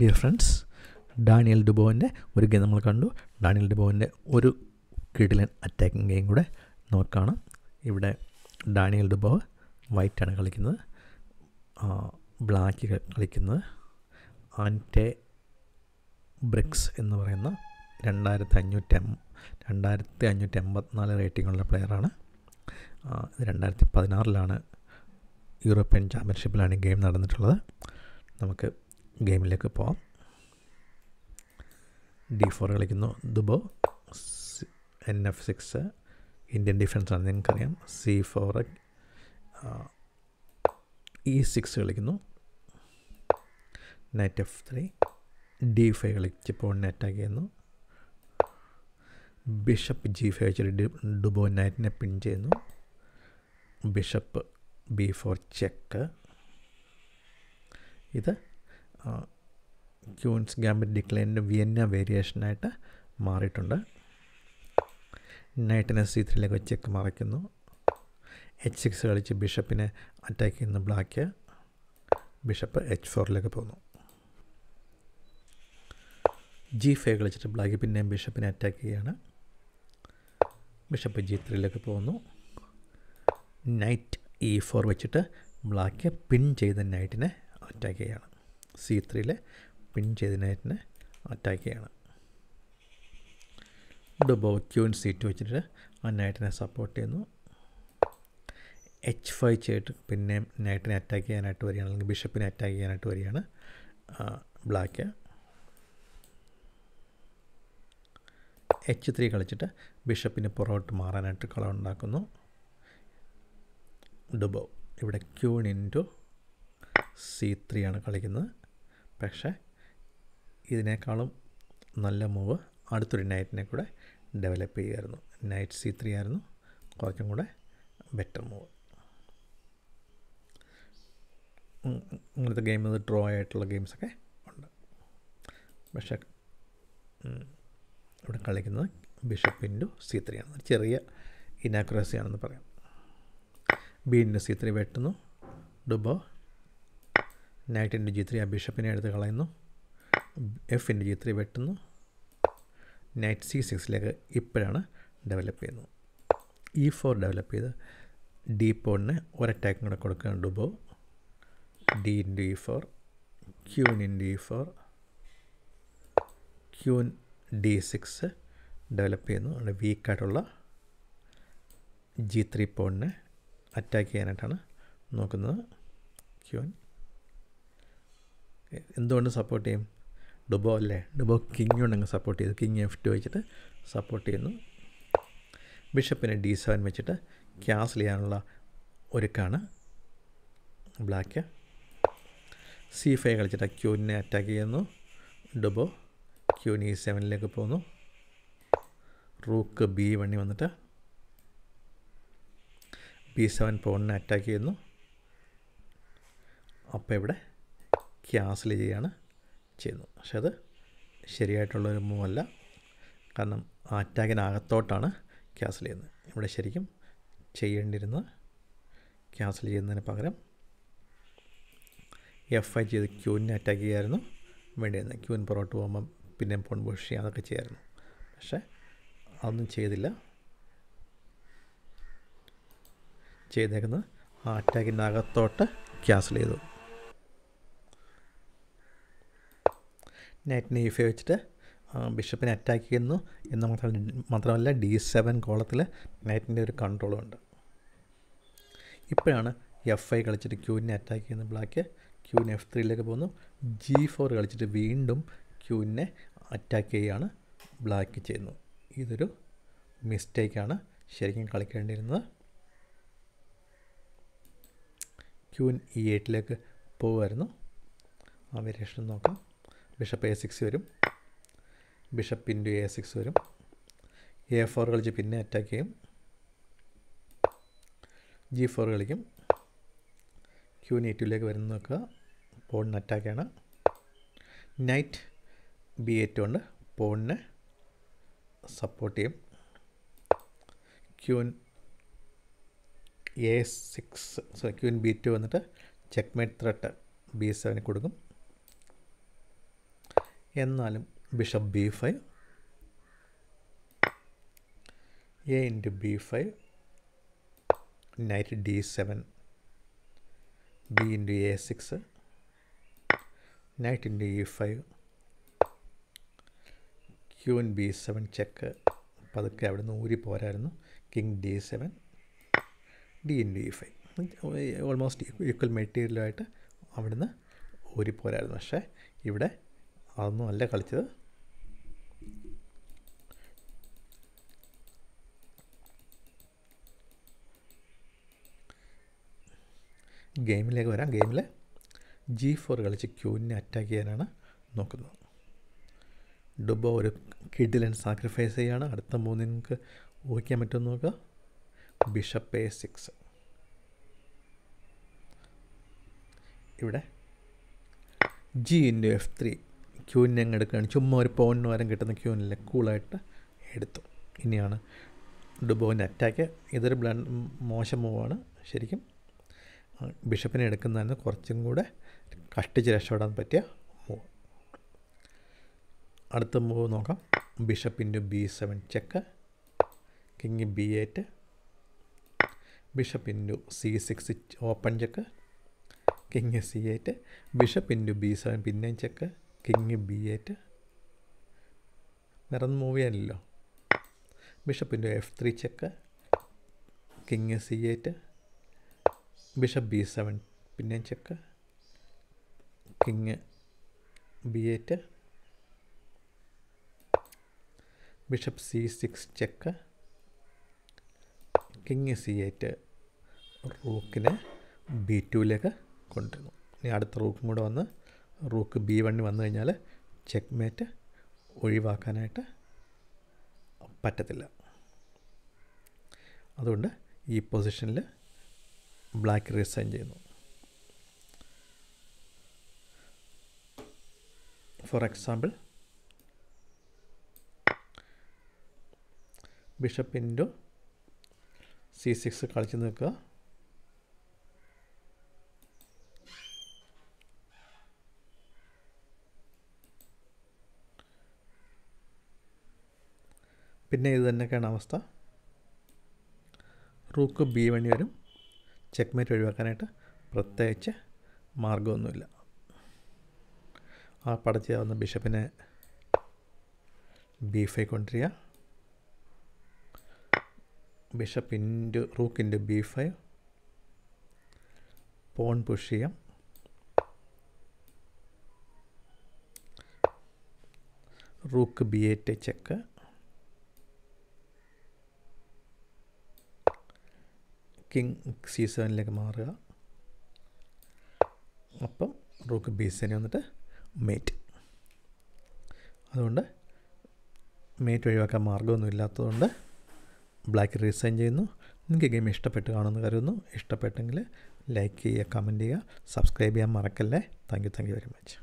dear friends Daniel ഡുബോവിൻ്റെ ഒരു game നമ്മൾ കണ്ടു ഡാനിയൽ ഡുബോവിൻ്റെ ഒരു കിഡിലൻ അറ്റാക്കിംഗ് ഗെയിം കൂടെ നമുക്ക് കാണാം ഇവിടെ ഡാനിയൽ ഡുബോവ് വൈറ്റാണ് കളിക്കുന്നത് ബ്ലാക്ക് കളിക്കുന്നത് ആൻറ്റെ ബ്രിക്സ് എന്ന് പറയുന്ന രണ്ടായിരത്തി അഞ്ഞൂറ്റി രണ്ടായിരത്തി അഞ്ഞൂറ്റി എൺപത്തിനാല് റേറ്റിംഗുള്ള പ്ലെയറാണ് രണ്ടായിരത്തി പതിനാറിലാണ് യൂറോപ്യൻ ചാമ്പ്യൻഷിപ്പിലാണ് ഗെയിം നടന്നിട്ടുള്ളത് നമുക്ക് ഗെയിമിലേക്ക് പോവാം ഡി ഫോർ കളിക്കുന്നു Dubov N F six Indian defence ആണ് നിങ്ങൾക്കറിയാം സി ഫോർ ഇ സിക്സ് കളിക്കുന്നു knight F three D five കളിച്ചപ്പോൾ നെറ്റാക്ക് ചെയ്യുന്നു ബിഷപ്പ് ജി ഫൈവ് വെച്ചിട്ട് ഡുബോ നൈറ്റിനെ പിൻ ചെയ്യുന്നു ബിഷപ്പ് ബി ഫോർ ചെക്ക് ഇത് ക്യൂൻസ് ഗാമ്പറ്റ് ഡിക്ലൈൻ്റെ വിയന്ന വേരിയേഷനായിട്ട് മാറിയിട്ടുണ്ട് നൈറ്റിനെ സി ത്രീയിലേക്ക് ചെക്ക് മറയ്ക്കുന്നു എച്ച് സിക്സ് കളിച്ച് ബിഷപ്പിനെ അറ്റാക്ക് ചെയ്യുന്ന ബ്ലാക്ക് ബിഷപ്പ് എച്ച് ഫോറിലേക്ക് പോകുന്നു ജി ഫൈവ് കളിച്ചിട്ട് ബ്ലാക്ക് പിന്നെയും ബിഷപ്പിനെ അറ്റാക്ക് ചെയ്യുകയാണ് ബിഷപ്പ് ജി ത്രീയിലേക്ക് പോകുന്നു നൈറ്റ് ഇ ഫോർ വെച്ചിട്ട് ബ്ലാക്ക് പിൻ ചെയ്ത നൈറ്റിനെ അറ്റാക്ക് ചെയ്യുകയാണ് സി ത്രീയിലെ പിൻ ചെയ്തിനായിട്ടിനെ അറ്റാക്ക് ചെയ്യണം ബോ ക്യൂൻ സി ടു വെച്ചിട്ട് ആ നൈറ്റിനെ സപ്പോർട്ട് ചെയ്യുന്നു എച്ച് ഫൈവ് ചെയ്തിട്ട് പിന്നെ നൈറ്റിനെ അറ്റാക്ക് ചെയ്യാനായിട്ട് വരികയാണ് അല്ലെങ്കിൽ ബിഷപ്പിനെ അറ്റാക്ക് ചെയ്യാനായിട്ട് വരികയാണ് ബ്ലാക്ക് എച്ച് ത്രീ കളിച്ചിട്ട് ബിഷപ്പിന് പുറകോട്ട് മാറാനായിട്ട് കളം ഉണ്ടാക്കുന്നു ഡുബോ ഇവിടെ ക്യൂൺ ഇൻറ്റു സി ത്രീ ആണ് കളിക്കുന്നത് പക്ഷേ ഇതിനേക്കാളും നല്ല മൂവ് അടുത്തൊരു നൈറ്റിനെ കൂടെ ഡെവലപ്പ് ചെയ്യുമായിരുന്നു നൈറ്റ് സി ത്രീ ആയിരുന്നു കുറച്ചും കൂടെ ബെറ്റർ മൂവ് ഇങ്ങനത്തെ ഗെയിം ഇത് ഡ്രോ ആയിട്ടുള്ള ഗെയിംസൊക്കെ ഉണ്ട് പക്ഷെ ഇവിടെ കളിക്കുന്നത് ബിഷപ്പ് ഇൻഡു സി ത്രീ ആണ് ചെറിയ ഇനാക്രസി ആണെന്ന് പറയാം ബി സി ത്രീ വെട്ടുന്നു Dubov knight into G three ആ ബിഷപ്പിനെ എടുത്ത് കളയുന്നു എഫ് ഇൻറ്റു ജി ത്രീ വെട്ടുന്നു നൈറ്റ് സി സിക്സിലേക്ക് ഇപ്പോഴാണ് ഡെവലപ്പ് ചെയ്യുന്നത് ഇ ഫോർ ഡെവലപ്പ് ചെയ്ത് ഡി പോണിന് ഒരറ്റാക്കും കൂടെ കൊടുക്കുകയാണ് Dubov D into E four queen into E four queen D six develop ചെയ്യുന്നു അവിടെ വീക്കായിട്ടുള്ള ജി ത്രീ പോണിനെ അറ്റാക്ക് ചെയ്യാനായിട്ടാണ് നോക്കുന്നത് ക്യൂൻ എന്തുകൊണ്ട് സപ്പോർട്ട് ചെയ്യും ഡുബോ അല്ലേ ഡുബോ കിങ് അങ്ങ് സപ്പോർട്ട് ചെയ്തു കിങ് എഫ് ടു വെച്ചിട്ട് സപ്പോർട്ട് ചെയ്യുന്നു ബിഷപ്പിനെ ഡി സെവൻ വെച്ചിട്ട് ക്യാൻസൽ ചെയ്യാനുള്ള ഒരുക്കാണ് ബ്ലാക്ക് സി ഫൈവ് കളിച്ചിട്ട് ക്യൂനെ അറ്റാക്ക് ചെയ്യുന്നു ഡുബോ ക്യൂൻ ഇ സെവനിലേക്ക് പോകുന്നു റൂക്ക് ബി വണ്ണി വന്നിട്ട് ബി സെവൻ പോണിനെ അറ്റാക്ക് ചെയ്യുന്നു അപ്പോൾ ഇവിടെ ക്യാൻസൽ ചെയ്യുകയാണ് ചെയ്യുന്നത് പക്ഷേ അത് ഒരു മൂവ് അല്ല കാരണം ആ അറ്റാക്കിനകത്തോട്ടാണ് ക്യാൻസൽ ചെയ്യുന്നത് ഇവിടെ ശരിക്കും ചെയ്യേണ്ടിയിരുന്നത് ക്യാൻസൽ ചെയ്യുന്നതിന് പകരം എഫ് ഐ ചെയ്ത് ക്യൂവിനെ അറ്റാക്ക് ചെയ്യായിരുന്നു വേണ്ടിയിരുന്നത് ക്യൂവിൻ പുറോട്ട് പോകുമ്പം പിന്നെ പോൺ പുഷ് ചെയ്യുക അതൊക്കെ ചെയ്യായിരുന്നു പക്ഷേ അതൊന്നും ചെയ്തില്ല ചെയ്തേക്കുന്നത് ആ അറ്റാക്കിൻ്റെ അകത്തോട്ട് ക്യാൻസൽ ചെയ്തു നൈറ്റ് നീഫ് വെച്ചിട്ട് ബിഷപ്പിനെ അറ്റാക്ക് ചെയ്യുന്നു എന്ന് മാത്രമല്ല മാത്രമല്ല ഡി സെവൻ കോളത്തിൽ നൈറ്റിൻ്റെ ഒരു കൺട്രോളും ഉണ്ട് ഇപ്പോഴാണ് എഫ് ഐ കളിച്ചിട്ട് ക്യൂവിനെ അറ്റാക്ക് ചെയ്യുന്ന ബ്ലാക്ക് ക്യൂവിന് എഫ് ത്രീയിലേക്ക് പോകുന്നു ജി ഫോർ കളിച്ചിട്ട് വീണ്ടും ക്യൂവിനെ അറ്റാക്ക് ചെയ്യുകയാണ് ബ്ലാക്ക് ചെയ്യുന്നു ഇതൊരു മിസ്റ്റേക്കാണ് ശരിക്കും കളിക്കേണ്ടിയിരുന്നത് ക്യൂൻ ഈ e എയ്റ്റിലേക്ക് പോകുമായിരുന്നു ആ വേരിയേഷൻ നോക്കാം ബിഷപ്പ് എ സിക്സ് വരും ബിഷപ്പ് ഇൻറ്റു എ സിക്സ് വരും എ ഫോർ കളിച്ച് പിന്നെ അറ്റാക്ക് ചെയ്യും ജി ഫോർ കളിക്കും ക്യൂൻ എ ടുവിലേക്ക് വരുന്ന നോക്കുക പോണിന് അറ്റാക്കാണ് നൈറ്റ് ബി എ ടു ഉണ്ട് പോണിനെ സപ്പോർട്ട് ചെയ്യും queen a six sorry queen b two വന്നിട്ട് ചെക്ക്മേറ്റ് ത്രട്ട് ബി സെവന് കൊടുക്കും എന്നാലും bishop b five a into b five knight d seven b into a six knight into e five Q in b seven check പതുക്കെ അവിടെ നിന്ന് ഊരി പോരായിരുന്നു king d seven d into e five almost equal മെറ്റീരിയലായിട്ട് അവിടുന്ന് ഊരി പോരായിരുന്നു പക്ഷേ ഇവിടെ അതൊന്നും അല്ല കളിച്ചത് ഗെയിമിലേക്ക് വരാം ഗെയിമിൽ ജി ഫോർ കളിച്ച് ക്യൂവിനെ അറ്റാക്ക് ചെയ്യാനാണ് നോക്കുന്നത് ഡുബ ഒരു കിഡിലൻ സാക്രിഫൈസ് ചെയ്യാണ് അടുത്ത മൂന്ന് നിങ്ങൾക്ക് ഊഹിക്കാൻ പറ്റുമെന്ന് നോക്കുക ബിഷപ്പ് എ സിക്സ് ഇവിടെ g into f three queen ഞങ്ങൾ എടുക്കുകയാണ് ചുമ്മാ ഒരു പോൻ വരം കിട്ടുന്ന ക്യൂവിനെ കൂളായിട്ട് എടുത്തു ഇനിയാണ് ഡുബോയിൻ്റെ അറ്റാക്ക് ഇതൊരു ബ്ലണ്ട് മോശം മൂവാണ് ശരിക്കും ബിഷപ്പിനെ എടുക്കുന്നതിന് കുറച്ചും കൂടെ കഷ്ടിച്ച് രക്ഷപ്പെടാൻ പറ്റിയ മൂവ് അടുത്ത മൂവ് നോക്കാം ബിഷപ്പിൻ്റെ b seven check king b eight bishop into c six open check king c eight bishop into b seven പിന്നെയും ചെക്ക് കിങ് ബി എയ്റ്റ് നിറം മൂവ് ചെയ്യാനില്ലല്ലോ ബിഷപ്പിൻ്റെ f three check king c eight bishop b seven പിന്നെയും check king b eight bishop c six check king c eight റൂക്കിനെ b ടുവിലേക്ക് കൊണ്ടുവരുന്നു ഇനി അടുത്ത റൂക്കും കൂടെ വന്ന് റൂക്ക് ബി വണ്ണി വന്നു കഴിഞ്ഞാൽ ചെക്ക് മേറ്റ് ഒഴിവാക്കാനായിട്ട് പറ്റത്തില്ല അതുകൊണ്ട് ഈ പൊസിഷനിൽ ബ്ലാക്ക് റീസൈൻ ചെയ്യുന്നു for example bishop c six കളിച്ച് നിൽക്കുക പിന്നെ ഇത് തന്നെയൊക്കെയാണ് അവസ്ഥ റൂക്ക് ബി വണ്ടി വരും ചെക്ക് മേറ്റ് ഒഴിവാക്കാനായിട്ട് പ്രത്യേകിച്ച് മാർഗമൊന്നുമില്ല ആ പടച്ചയാവുന്ന ബിഷപ്പിനെ ബി ഫൈവ് കൊണ്ടുവരിക bishop into rook into b five pawn push ചെയ്യാം rook b eight check king സീസണിലേക്ക് മാറുക അപ്പം റൂക്ക് ബീസിനെ വന്നിട്ട് മേറ്റ് അതുകൊണ്ട് മേറ്റ് ഒഴിവാക്കാൻ മാർഗ്ഗമൊന്നും ഇല്ലാത്തതുകൊണ്ട് ബ്ലാക്ക് റീസൈൻ ചെയ്യുന്നു നിങ്ങൾക്ക് ഗെയിം ഇഷ്ടപ്പെട്ട് കാണുമെന്ന് കരുതുന്നു ഇഷ്ടപ്പെട്ടെങ്കിൽ ലൈക്ക് ചെയ്യുക കമൻറ്റ് ചെയ്യുക സബ്സ്ക്രൈബ് ചെയ്യാൻ മറക്കല്ലേ thank you thank you very much